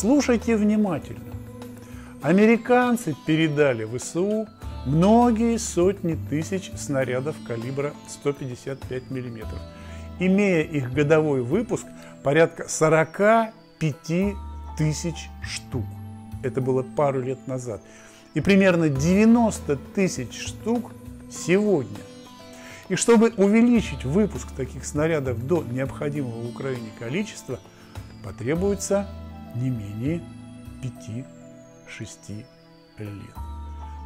Слушайте внимательно. Американцы передали ВСУ многие сотни тысяч снарядов калибра 155 мм, имея их годовой выпуск порядка 45 тысяч штук. Это было пару лет назад. И примерно 90 тысяч штук сегодня. И чтобы увеличить выпуск таких снарядов до необходимого в Украине количества, потребуется не менее 5-6 лет.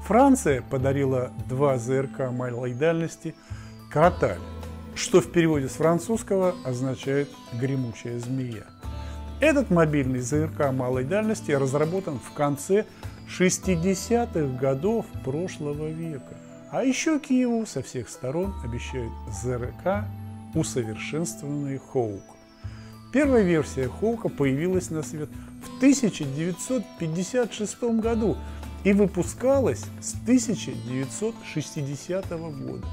Франция подарила два ЗРК малой дальности «Кроталь», что в переводе с французского означает «гремучая змея». Этот мобильный ЗРК малой дальности разработан в конце 60-х годов прошлого века. А еще Киеву со всех сторон обещают ЗРК усовершенствованный Хоук. Первая версия Хоука появилась на свет в 1956 году и выпускалась с 1960 года.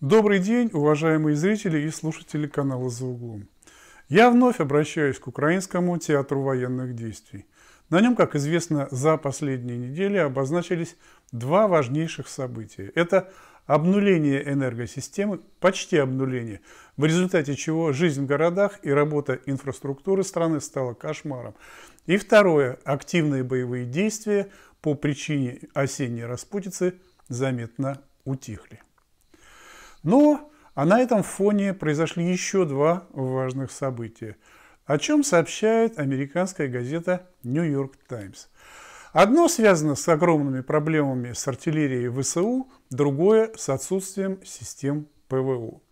Добрый день, уважаемые зрители и слушатели канала «За углом». Я вновь обращаюсь к Украинскому театру военных действий. На нем, как известно, за последние недели обозначились два важнейших события. Это обнуление энергосистемы, почти обнуление, в результате чего жизнь в городах и работа инфраструктуры страны стала кошмаром. И второе, активные боевые действия по причине осенней распутицы заметно утихли. Но, а на этом фоне произошли еще два важных события, о чем сообщает американская газета New York Times – Одно связано с огромными проблемами с артиллерией ВСУ, другое с отсутствием систем ПВО.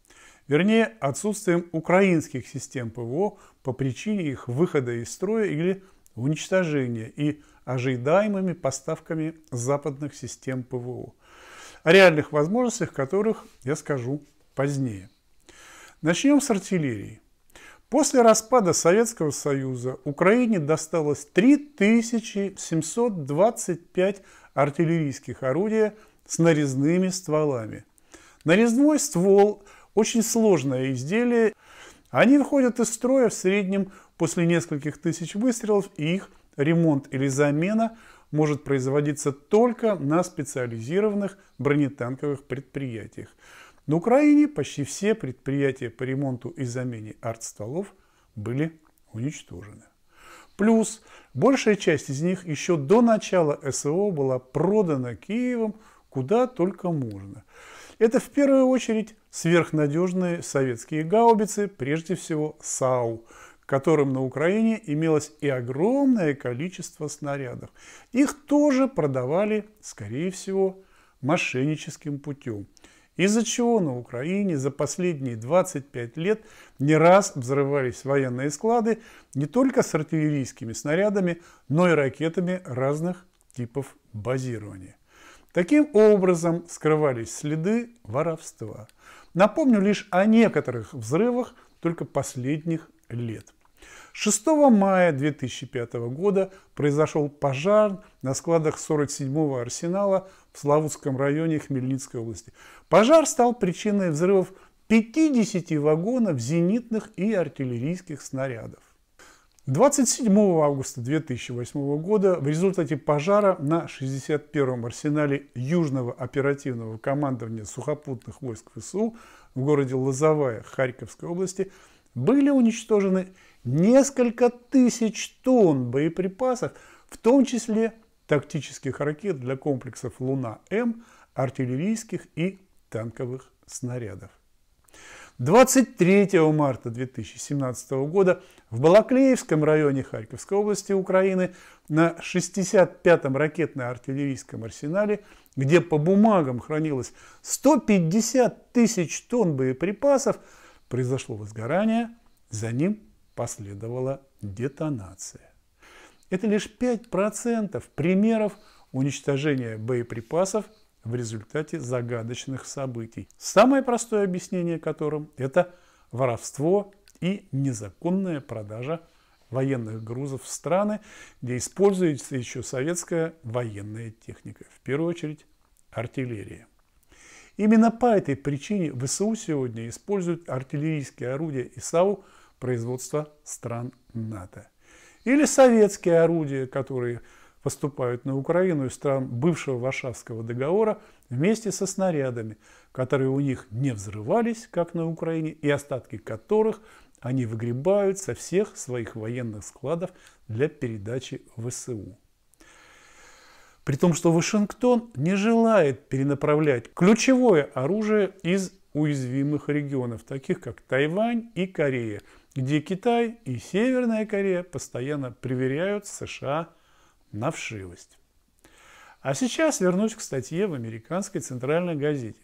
Вернее, отсутствием украинских систем ПВО по причине их выхода из строя или уничтожения и ожидаемыми поставками западных систем ПВО. О реальных возможностях которых я скажу позднее. Начнем с артиллерии. После распада Советского Союза Украине досталось 3725 артиллерийских орудия с нарезными стволами. Нарезной ствол – очень сложное изделие. Они выходят из строя в среднем после нескольких тысяч выстрелов, и их ремонт или замена может производиться только на специализированных бронетанковых предприятиях. На Украине почти все предприятия по ремонту и замене арт-столов были уничтожены. Плюс большая часть из них еще до начала СВО была продана Киевом куда только можно. Это в первую очередь сверхнадежные советские гаубицы, прежде всего САУ, которым на Украине имелось и огромное количество снарядов. Их тоже продавали, скорее всего, мошенническим путем – из-за чего на Украине за последние 25 лет не раз взрывались военные склады не только с артиллерийскими снарядами, но и ракетами разных типов базирования. Таким образом скрывались следы воровства. Напомню лишь о некоторых взрывах только последних лет. 6 мая 2005 года произошел пожар на складах 47-го арсенала в Славутском районе Хмельницкой области. Пожар стал причиной взрывов 50 вагонов зенитных и артиллерийских снарядов. 27 августа 2008 года в результате пожара на 61-м арсенале Южного оперативного командования сухопутных войск ВСУ в городе Лозовая Харьковской области были уничтожены несколько тысяч тонн боеприпасов, в том числе тактических ракет для комплексов «Луна-М», артиллерийских и танковых снарядов. 23 марта 2017 года в Балаклеевском районе Харьковской области Украины на 65-м ракетно-артиллерийском арсенале, где по бумагам хранилось 150 тысяч тонн боеприпасов, произошло возгорание, за ним последовала детонация. Это лишь 5% примеров уничтожения боеприпасов в результате загадочных событий, самое простое объяснение которым – это воровство и незаконная продажа военных грузов в страны, где используется еще советская военная техника, в первую очередь артиллерия. Именно по этой причине ВСУ сегодня используют артиллерийские орудия ИСАУ производства стран НАТО – или советские орудия, которые поступают на Украину из стран бывшего Варшавского договора вместе со снарядами, которые у них не взрывались, как на Украине, и остатки которых они выгребают со всех своих военных складов для передачи ВСУ. При том, что Вашингтон не желает перенаправлять ключевое оружие из уязвимых регионов, таких как Тайвань и Корея – где Китай и Северная Корея постоянно проверяют США на вшивость. А сейчас вернусь к статье в американской центральной газете.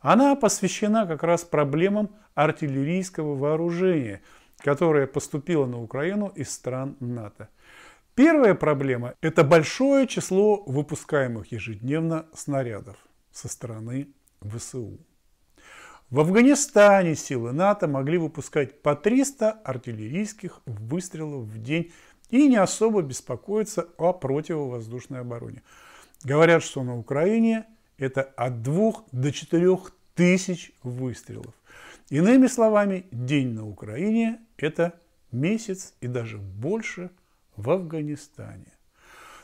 Она посвящена как раз проблемам артиллерийского вооружения, которое поступило на Украину из стран НАТО. Первая проблема – это большое число выпускаемых ежедневно снарядов со стороны ВСУ. В Афганистане силы НАТО могли выпускать по 300 артиллерийских выстрелов в день и не особо беспокоиться о противовоздушной обороне. Говорят, что на Украине это от 2 до 4 тысяч выстрелов. Иными словами, день на Украине – это месяц и даже больше в Афганистане.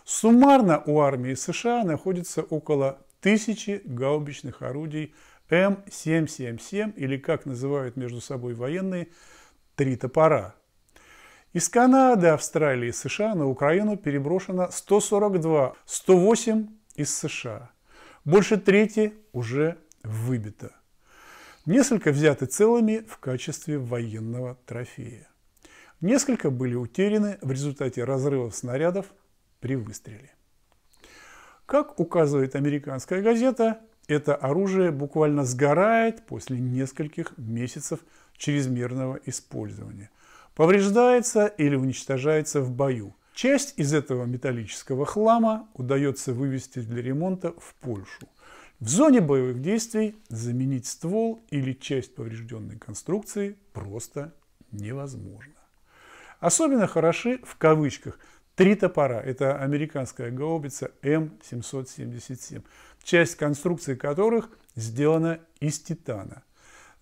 Суммарно у армии США находится около тысячи гаубичных орудий М777 или, как называют между собой военные, «три топора». Из Канады, Австралии США на Украину переброшено 142, 108 из США. Больше трети уже выбито. Несколько взяты целыми в качестве военного трофея. Несколько были утеряны в результате разрывов снарядов при выстреле. Как указывает американская газета, это оружие буквально сгорает после нескольких месяцев чрезмерного использования. Повреждается или уничтожается в бою. Часть из этого металлического хлама удается вывести для ремонта в Польшу. В зоне боевых действий заменить ствол или часть поврежденной конструкции просто невозможно. Особенно хороши в кавычках три топора. Это американская гаубица М777 часть конструкции которых сделана из титана.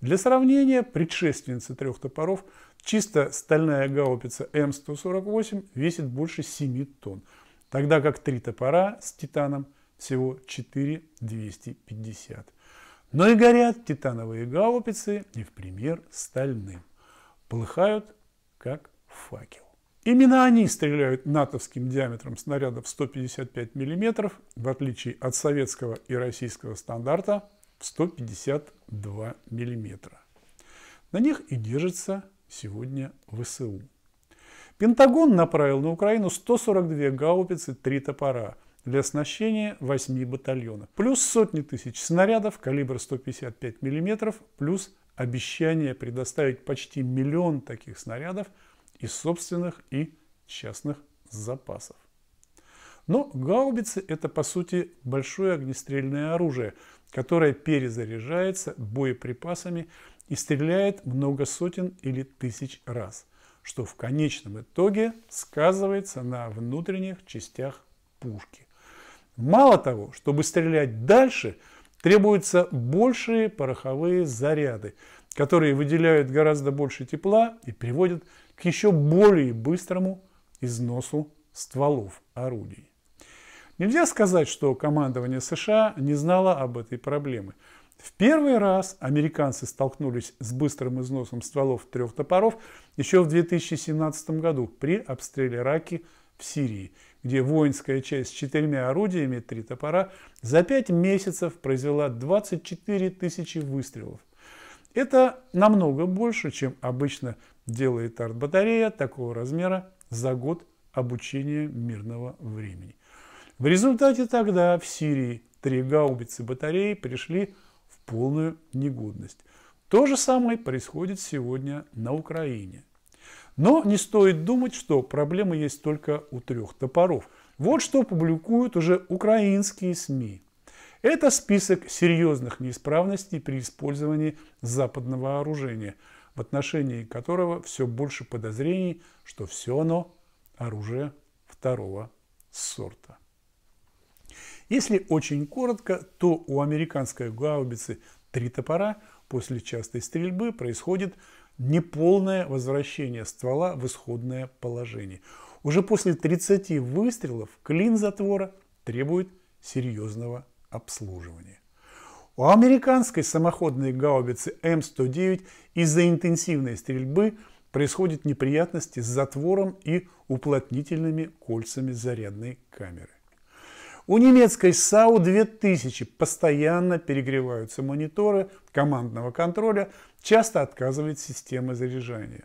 Для сравнения, предшественница трех топоров, чисто стальная гаупица М148 весит больше 7 тонн, тогда как три топора с титаном всего 4250. Но и горят титановые гаупицы не в пример стальным, плыхают как факел. Именно они стреляют натовским диаметром снарядов 155 мм, в отличие от советского и российского стандарта в 152 мм. На них и держится сегодня ВСУ. Пентагон направил на Украину 142 гаубицы, 3 топора для оснащения 8 батальонов, плюс сотни тысяч снарядов калибра 155 мм, плюс обещание предоставить почти миллион таких снарядов – из собственных и частных запасов. Но гаубицы – это, по сути, большое огнестрельное оружие, которое перезаряжается боеприпасами и стреляет много сотен или тысяч раз, что в конечном итоге сказывается на внутренних частях пушки. Мало того, чтобы стрелять дальше, требуются большие пороховые заряды, которые выделяют гораздо больше тепла и приводят к к еще более быстрому износу стволов орудий. Нельзя сказать, что командование США не знало об этой проблеме. В первый раз американцы столкнулись с быстрым износом стволов трех топоров еще в 2017 году при обстреле Раки в Сирии, где воинская часть с четырьмя орудиями, три топора, за пять месяцев произвела 24 тысячи выстрелов – это намного больше, чем обычно делает арт-батарея такого размера за год обучения мирного времени. В результате тогда в Сирии три гаубицы батареи пришли в полную негодность. То же самое происходит сегодня на Украине. Но не стоит думать, что проблема есть только у трех топоров. Вот что публикуют уже украинские СМИ. Это список серьезных неисправностей при использовании западного оружия, в отношении которого все больше подозрений, что все оно оружие второго сорта. Если очень коротко, то у американской гаубицы «Три топора» после частой стрельбы происходит неполное возвращение ствола в исходное положение. Уже после 30 выстрелов клин затвора требует серьезного Обслуживания. У американской самоходной гаубицы М109 из-за интенсивной стрельбы происходят неприятности с затвором и уплотнительными кольцами зарядной камеры. У немецкой САУ 2000 постоянно перегреваются мониторы командного контроля, часто отказывает система заряжания.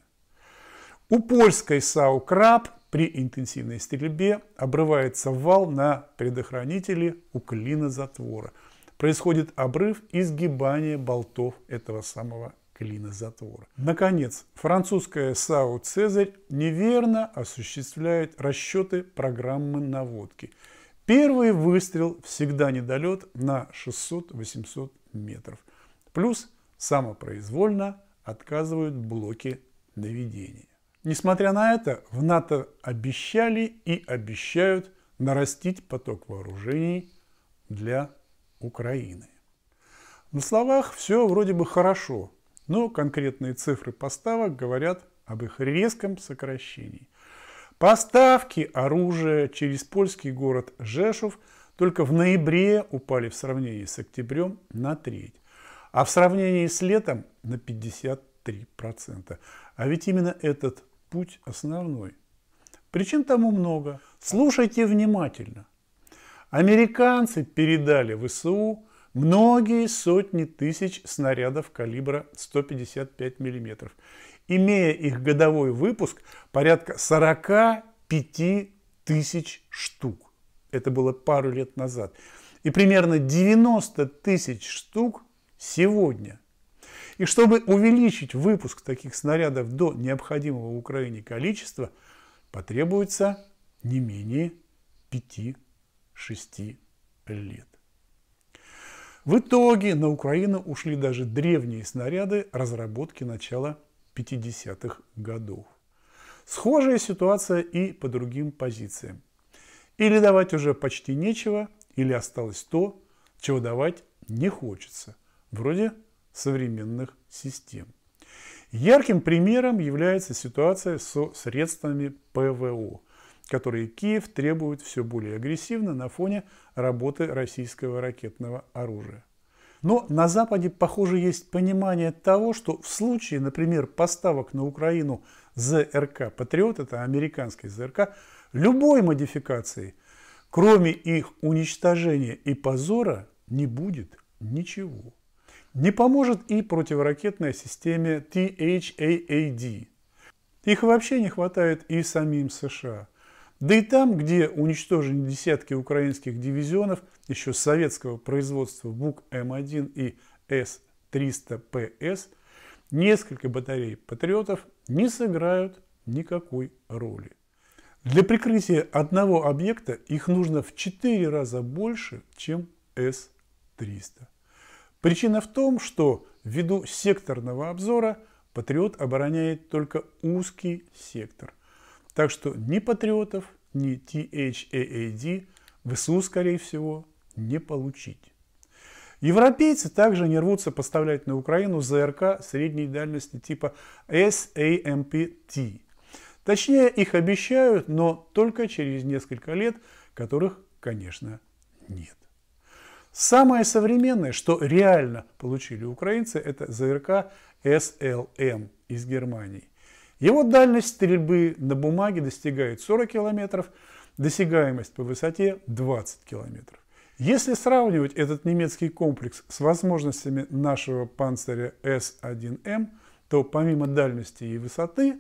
У польской САУ «Краб» При интенсивной стрельбе обрывается вал на предохранителе у клина затвора. Происходит обрыв и сгибание болтов этого самого клина затвора. Наконец, французская САУ «Цезарь» неверно осуществляет расчеты программы наводки. Первый выстрел всегда недолет на 600-800 метров. Плюс самопроизвольно отказывают блоки наведения. Несмотря на это, в НАТО обещали и обещают нарастить поток вооружений для Украины. На словах все вроде бы хорошо, но конкретные цифры поставок говорят об их резком сокращении. Поставки оружия через польский город Жешув только в ноябре упали в сравнении с октябрем на треть, а в сравнении с летом на 53%. А ведь именно этот путь основной. Причин тому много. Слушайте внимательно. Американцы передали ВСУ многие сотни тысяч снарядов калибра 155 мм, имея их годовой выпуск порядка 45 тысяч штук. Это было пару лет назад. И примерно 90 тысяч штук сегодня – и чтобы увеличить выпуск таких снарядов до необходимого в Украине количества, потребуется не менее 5-6 лет. В итоге на Украину ушли даже древние снаряды разработки начала 50-х годов. Схожая ситуация и по другим позициям. Или давать уже почти нечего, или осталось то, чего давать не хочется. Вроде современных систем. Ярким примером является ситуация со средствами ПВО, которые Киев требует все более агрессивно на фоне работы российского ракетного оружия. Но на Западе, похоже, есть понимание того, что в случае, например, поставок на Украину ЗРК «Патриот», это американский ЗРК, любой модификации, кроме их уничтожения и позора, не будет ничего. Не поможет и противоракетная система THAAD. А их вообще не хватает и самим США. Да и там, где уничтожены десятки украинских дивизионов еще советского производства БУК М1 и С-300ПС, несколько батарей патриотов не сыграют никакой роли. Для прикрытия одного объекта их нужно в 4 раза больше, чем С-300. Причина в том, что ввиду секторного обзора патриот обороняет только узкий сектор. Так что ни патриотов, ни THAAD а а в СУ, скорее всего, не получить. Европейцы также не рвутся поставлять на Украину ЗРК средней дальности типа SAMPT. А Точнее, их обещают, но только через несколько лет, которых, конечно, нет. Самое современное, что реально получили украинцы, это ЗРК СЛМ из Германии. Его дальность стрельбы на бумаге достигает 40 километров, досягаемость по высоте 20 километров. Если сравнивать этот немецкий комплекс с возможностями нашего панциря С1М, то помимо дальности и высоты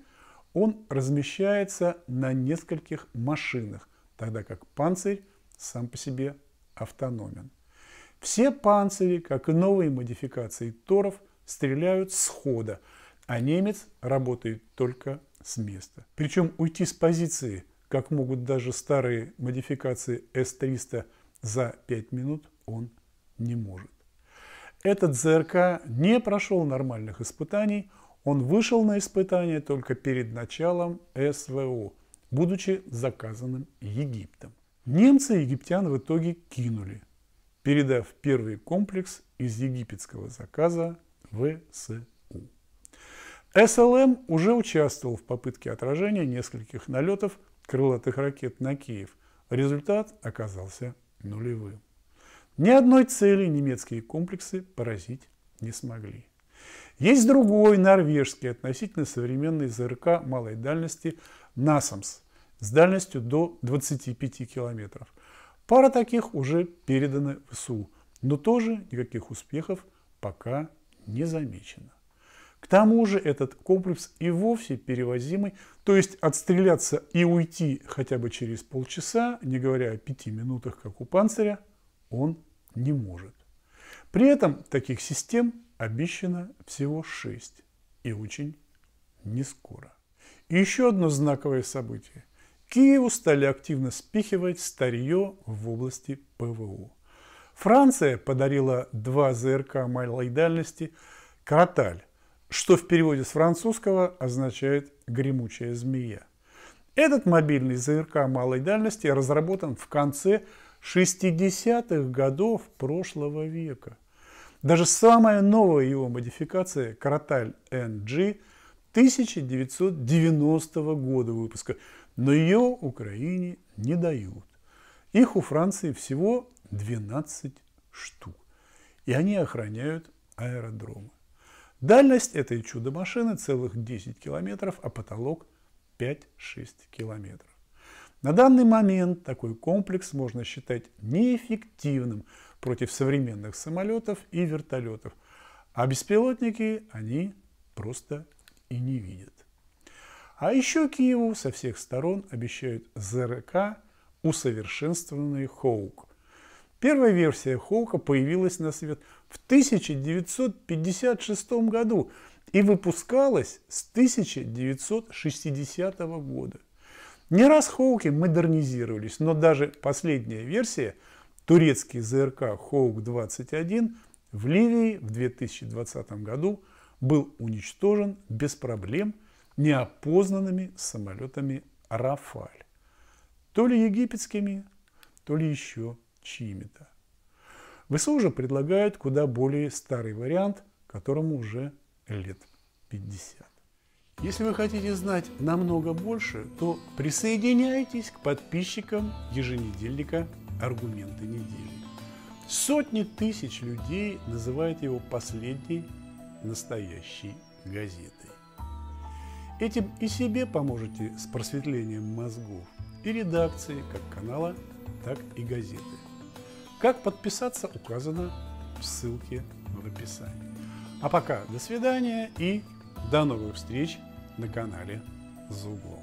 он размещается на нескольких машинах, тогда как панцирь сам по себе автономен. Все панцири, как и новые модификации Торов, стреляют с хода, а немец работает только с места. Причем уйти с позиции, как могут даже старые модификации С-300 за 5 минут, он не может. Этот ЗРК не прошел нормальных испытаний, он вышел на испытания только перед началом СВО, будучи заказанным Египтом. Немцы египтян в итоге кинули – передав первый комплекс из египетского заказа ВСУ. СЛМ уже участвовал в попытке отражения нескольких налетов крылатых ракет на Киев. Результат оказался нулевым. Ни одной цели немецкие комплексы поразить не смогли. Есть другой норвежский относительно современный ЗРК малой дальности «Насамс» с дальностью до 25 километров – Пара таких уже переданы в СУ, но тоже никаких успехов пока не замечено. К тому же этот комплекс и вовсе перевозимый, то есть отстреляться и уйти хотя бы через полчаса, не говоря о пяти минутах, как у панциря, он не может. При этом таких систем обещано всего шесть и очень не скоро. И еще одно знаковое событие. Киеву стали активно спихивать старье в области ПВО. Франция подарила два ЗРК малой дальности Краталь, что в переводе с французского означает «гремучая змея». Этот мобильный ЗРК малой дальности разработан в конце 60-х годов прошлого века. Даже самая новая его модификация краталь NG» 1990 года выпуска – но ее Украине не дают. Их у Франции всего 12 штук, и они охраняют аэродромы. Дальность этой чудо-машины целых 10 километров, а потолок 5-6 километров. На данный момент такой комплекс можно считать неэффективным против современных самолетов и вертолетов, а беспилотники они просто и не видят. А еще Киеву со всех сторон обещают ЗРК усовершенствованный Хоук. Первая версия Хоука появилась на свет в 1956 году и выпускалась с 1960 года. Не раз Хоуки модернизировались, но даже последняя версия, турецкий ЗРК Хоук-21, в Ливии в 2020 году был уничтожен без проблем – неопознанными самолетами «Рафаль». То ли египетскими, то ли еще чьими-то. ВСУ уже предлагают куда более старый вариант, которому уже лет 50. Если вы хотите знать намного больше, то присоединяйтесь к подписчикам еженедельника «Аргументы недели». Сотни тысяч людей называют его последней настоящей газетой. Этим и себе поможете с просветлением мозгов и редакции как канала, так и газеты. Как подписаться указано в ссылке в описании. А пока до свидания и до новых встреч на канале «За углом».